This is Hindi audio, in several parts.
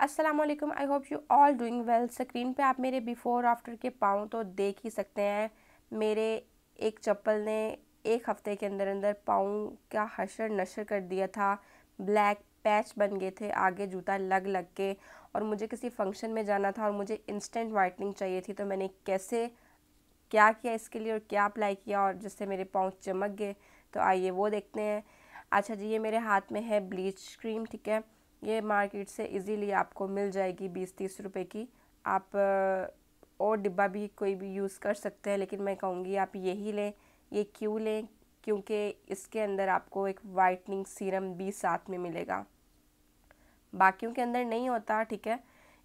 अस्सलाम वालेकुम I hope you all doing well screen पे आप मेरे बिफ़ोर आफ्टर के पाँव तो देख ही सकते हैं मेरे एक चप्पल ने एक हफ़्ते के अंदर अंदर पाँव का हशर नशर कर दिया था ब्लैक पैच बन गए थे आगे जूता लग लग के और मुझे किसी फंक्शन में जाना था और मुझे इंस्टेंट वाइटनिंग चाहिए थी तो मैंने कैसे क्या किया इसके लिए और क्या अप्लाई किया और जिससे मेरे पाँव चमक गए तो आइए वो देखते हैं अच्छा जी ये मेरे हाथ में है ब्लीच क्रीम ठीक है ये मार्केट से इजीली आपको मिल जाएगी बीस तीस रुपए की आप और डिब्बा भी कोई भी यूज़ कर सकते हैं लेकिन मैं कहूँगी आप यही लें ये क्यों लें क्योंकि इसके अंदर आपको एक वाइटनिंग सीरम भी साथ में मिलेगा बाकियों के अंदर नहीं होता ठीक है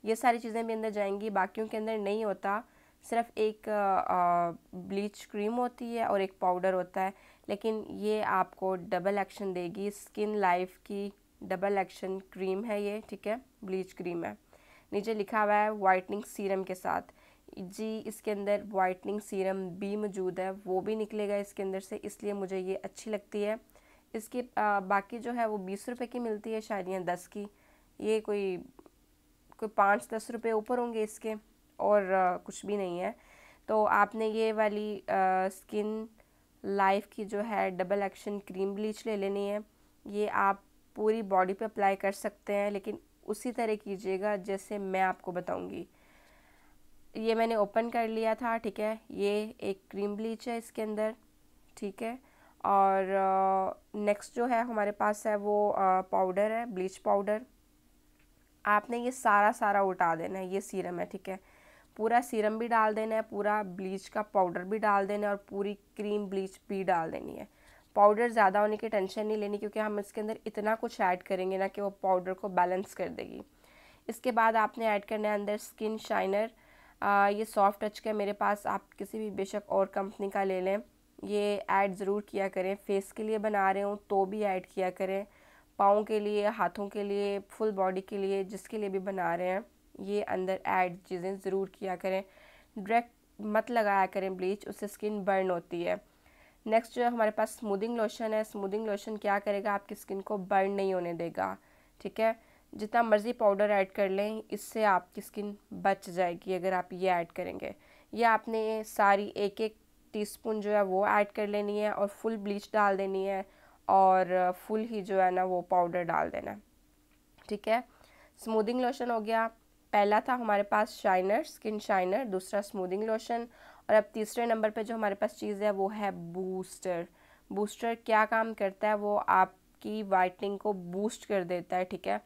ये सारी चीज़ें भी अंदर जाएंगी बाकियों के अंदर नहीं होता सिर्फ एक ब्लीच क्रीम होती है और एक पाउडर होता है लेकिन ये आपको डबल एक्शन देगी स्किन लाइफ की डबल एक्शन क्रीम है ये ठीक है ब्लीच क्रीम है नीचे लिखा हुआ है वाइटनिंग सीरम के साथ जी इसके अंदर वाइटनिंग सीरम भी मौजूद है वो भी निकलेगा इसके अंदर से इसलिए मुझे ये अच्छी लगती है इसकी आ, बाकी जो है वो बीस रुपए की मिलती है शायद या दस की ये कोई कोई पाँच दस रुपये ऊपर होंगे इसके और आ, कुछ भी नहीं है तो आपने ये वाली आ, स्किन लाइफ की जो है डबल एक्शन क्रीम ब्लीच ले लेनी है ये आप पूरी बॉडी पे अप्लाई कर सकते हैं लेकिन उसी तरह कीजिएगा जैसे मैं आपको बताऊंगी ये मैंने ओपन कर लिया था ठीक है ये एक क्रीम ब्लीच है इसके अंदर ठीक है और नेक्स्ट जो है हमारे पास है वो पाउडर है ब्लीच पाउडर आपने ये सारा सारा उठा देना है ये सीरम है ठीक है पूरा सीरम भी डाल देना है पूरा ब्लीच का पाउडर भी डाल देना है और पूरी क्रीम ब्लीच भी डाल देनी है पाउडर ज़्यादा होने की टेंशन नहीं लेनी क्योंकि हम इसके अंदर इतना कुछ ऐड करेंगे ना कि वो पाउडर को बैलेंस कर देगी इसके बाद आपने ऐड करना है अंदर स्किन शाइनर आ, ये सॉफ्ट टच का मेरे पास आप किसी भी बेशक और कंपनी का ले लें ये ऐड ज़रूर किया करें फेस के लिए बना रहे हूँ तो भी ऐड किया करें पाँव के लिए हाथों के लिए फुल बॉडी के लिए जिसके लिए भी बना रहे हैं ये अंदर ऐड चीज़ें ज़रूर किया करें डायरेक्ट मत लगाया करें ब्लीच उससे स्किन बर्न होती है नेक्स्ट जो है हमारे पास स्मूदिंग लोशन है स्मूदिंग लोशन क्या करेगा आपकी स्किन को बर्न नहीं होने देगा ठीक है जितना मर्ज़ी पाउडर ऐड कर लें इससे आपकी स्किन बच जाएगी अगर आप ये ऐड करेंगे या आपने सारी एक एक टीस्पून जो है वो ऐड कर लेनी है और फुल ब्लीच डाल देनी है और फुल ही जो है ना वो पाउडर डाल देना है ठीक है स्मूदिंग लोशन हो गया पहला था हमारे पास शाइनर स्किन शाइनर दूसरा स्मूदिंग लोशन और अब तीसरे नंबर पे जो हमारे पास चीज़ है वो है बूस्टर बूस्टर क्या काम करता है वो आपकी वाइटनिंग को बूस्ट कर देता है ठीक है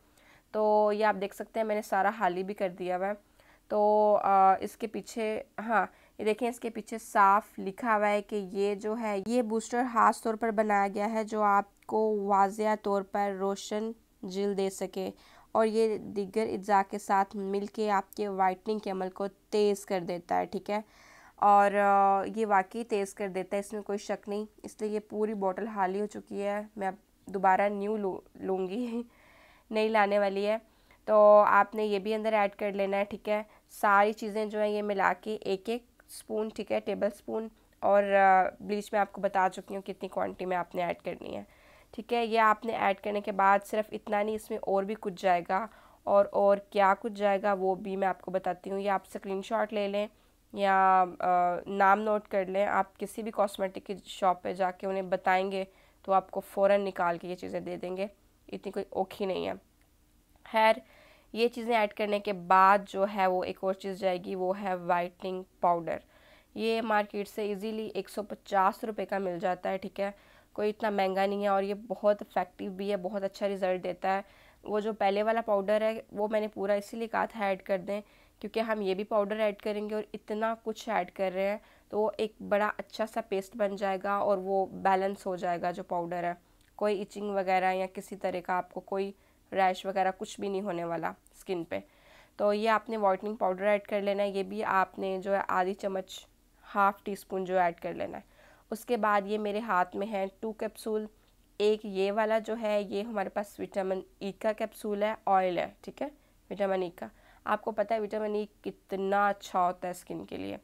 तो ये आप देख सकते हैं मैंने सारा हाली भी कर दिया हुआ है तो आ, इसके पीछे हाँ ये देखें इसके पीछे साफ लिखा हुआ है कि ये जो है ये बूस्टर खास तौर पर बनाया गया है जो आपको वाजिया तौर पर रोशन जिल दे सके और ये दिगर अज्जा के साथ मिलके आपके वाइटनिंग के अमल को तेज़ कर देता है ठीक है और ये वाकई तेज़ कर देता है इसमें कोई शक नहीं इसलिए ये पूरी बॉटल हाली हो चुकी है मैं अब दोबारा न्यू लू लूँगी नहीं लाने वाली है तो आपने ये भी अंदर ऐड कर लेना है ठीक है सारी चीज़ें जो हैं ये मिला के एक एक स्पून ठीक है टेबल स्पून और ब्लीच में आपको बता चुकी हूँ कितनी क्वांटिटी में आपने ऐड करनी है ठीक है ये आपने ऐड करने के बाद सिर्फ इतना नहीं इसमें और भी कुछ जाएगा और और क्या कुछ जाएगा वो भी मैं आपको बताती हूँ ये आप स्क्रीनशॉट ले लें या नाम नोट कर लें आप किसी भी कॉस्मेटिक की शॉप पे जाके उन्हें बताएंगे तो आपको फ़ौर निकाल के ये चीज़ें दे देंगे इतनी कोई औखी नहीं है खैर ये चीज़ें ऐड करने के बाद जो है वो एक और चीज़ जाएगी वो है वाइटनिंग पाउडर ये मार्केट से इजीली एक सौ पचास रुपये का मिल जाता है ठीक है कोई इतना महंगा नहीं है और ये बहुत इफ़ेक्टिव भी है बहुत अच्छा रिज़ल्ट देता है वो जो पहले वाला पाउडर है वो मैंने पूरा इसीलिए कहा था ऐड कर दें क्योंकि हम ये भी पाउडर ऐड करेंगे और इतना कुछ ऐड कर रहे हैं तो वो एक बड़ा अच्छा सा पेस्ट बन जाएगा और वो बैलेंस हो जाएगा जो पाउडर है कोई इचिंग वगैरह या किसी तरह का आपको कोई रैश वगैरह कुछ भी नहीं होने वाला स्किन पे तो ये आपने वाइटनिंग पाउडर ऐड कर लेना है ये भी आपने जो है आधी चम्मच हाफ़ टी स्पून जो ऐड कर लेना है उसके बाद ये मेरे हाथ में है टू कैप्सूल एक ये वाला जो है ये हमारे पास विटामिन ई e का कैप्सूल है ऑयल है ठीक है विटामिन ई e का आपको पता है विटामिन ई e कितना अच्छा होता है स्किन के लिए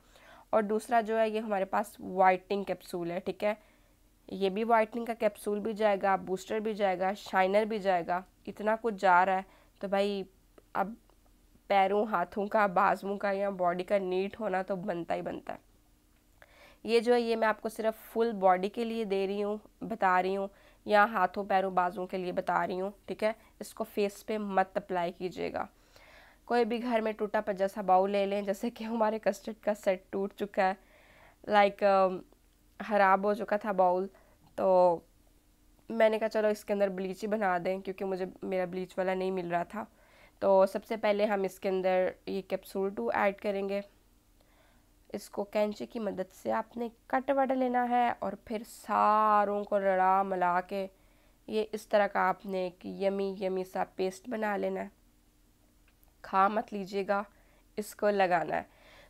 और दूसरा जो है ये हमारे पास वाइटनिंग कैप्सूल है ठीक है ये भी वाइटनिंग का कैप्सूल भी जाएगा बूस्टर भी जाएगा शाइनर भी जाएगा इतना कुछ जा रहा है तो भाई अब पैरों हाथों का बाजुओं का या बॉडी का नीट होना तो बनता ही बनता है ये जो है ये मैं आपको सिर्फ फुल बॉडी के लिए दे रही हूँ बता रही हूँ या हाथों पैरों बाजुओं के लिए बता रही हूँ ठीक है इसको फेस पे मत अप्लाई कीजिएगा कोई भी घर में टूटा पर जैसा बाउल ले लें जैसे कि हमारे कस्टर्ड का सेट टूट चुका है लाइक um, खराब हो चुका था बाउल तो मैंने कहा चलो इसके अंदर ब्लीच ही बना दें क्योंकि मुझे मेरा ब्लीच वाला नहीं मिल रहा था तो सबसे पहले हम इसके अंदर ये कैप्सूल टू ऐड करेंगे इसको कैंची की मदद से आपने कट वट लेना है और फिर सारों को रड़ा मला के ये इस तरह का आपने एक यमी यमी सा पेस्ट बना लेना है खा मत लीजिएगा इसको लगाना है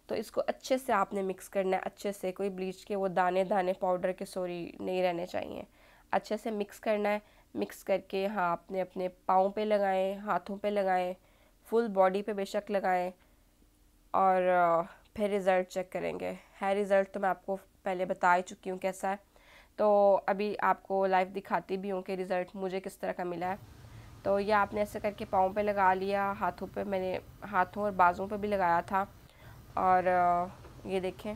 तो इसको अच्छे से आपने मिक्स करना है अच्छे से कोई ब्लीच के वो दाने दाने पाउडर के सॉरी नहीं रहने चाहिए अच्छे से मिक्स करना है मिक्स करके हाँ आपने अपने पाँव पे लगाएं हाथों पे लगाएं फुल बॉडी पे बेशक लगाएं और फिर रिज़ल्ट चेक करेंगे है रिज़ल्ट तो मैं आपको पहले बता ही चुकी हूँ कैसा है तो अभी आपको लाइव दिखाती भी हूँ कि रिज़ल्ट मुझे किस तरह का मिला है तो ये आपने ऐसे करके पाँव पे लगा लिया हाथों पे मैंने हाथों और बाज़ों पे भी लगाया था और ये देखें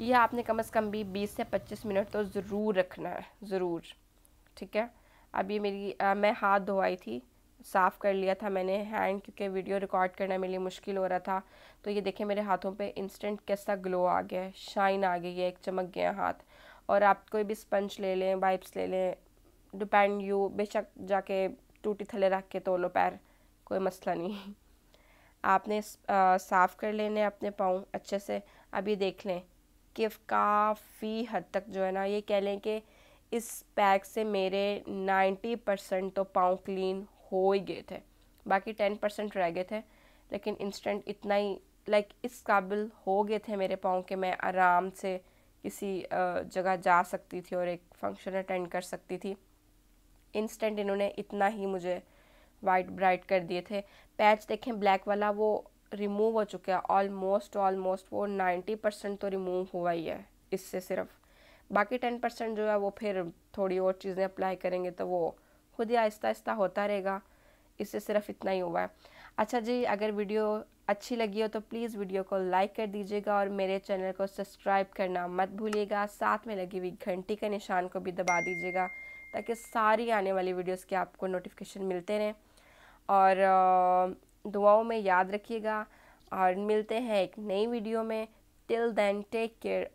यह आपने कम से कम भी 20 से 25 मिनट तो ज़रूर रखना है ज़रूर ठीक है अब ये मेरी आ, मैं हाथ धोआई थी साफ़ कर लिया था मैंने हैंड क्योंकि वीडियो रिकॉर्ड करना मेरे लिए मुश्किल हो रहा था तो ये देखें मेरे हाथों पे इंस्टेंट कैसा ग्लो आ गया है शाइन आ गई है एक चमक गया हाथ और आप कोई भी स्पंज ले लें वाइप्स ले लें डिपेंड यू बेशक जाके टूटी थले रख के लो पैर कोई मसला नहीं आपने साफ़ कर लेने अपने पाँव अच्छे से अभी देख लें कि काफ़ी हद तक जो है ना ये कह लें कि इस पैक से मेरे नाइन्टी परसेंट तो पाँव क्लीन हो ही गए थे बाकी टेन परसेंट रह गए थे लेकिन इंस्टेंट इतना ही लाइक इस काबिल हो गए थे मेरे पाँव के मैं आराम से किसी जगह जा सकती थी और एक फंक्शन अटेंड कर सकती थी इंस्टेंट इन्होंने इतना ही मुझे वाइट ब्राइट कर दिए थे पैच देखें ब्लैक वाला वो रिमूव हो चुका है ऑलमोस्ट ऑलमोस्ट वो नाइन्टी परसेंट तो रिमूव हुआ ही है इससे सिर्फ बाकी टेन परसेंट जो है वो फिर थोड़ी और चीज़ें अप्लाई करेंगे तो वो खुद ही आहिस्ता आहिस्ता होता रहेगा इससे सिर्फ इतना ही हुआ है अच्छा जी अगर वीडियो अच्छी लगी हो तो प्लीज़ वीडियो को लाइक कर दीजिएगा और मेरे चैनल को सब्सक्राइब करना मत भूलिएगा साथ में लगी हुई घंटी के निशान को भी दबा दीजिएगा ताकि सारी आने वाली वीडियोस के आपको नोटिफिकेशन मिलते रहें और दुआओं में याद रखिएगा और मिलते हैं एक नई वीडियो में टिल देन टेक केयर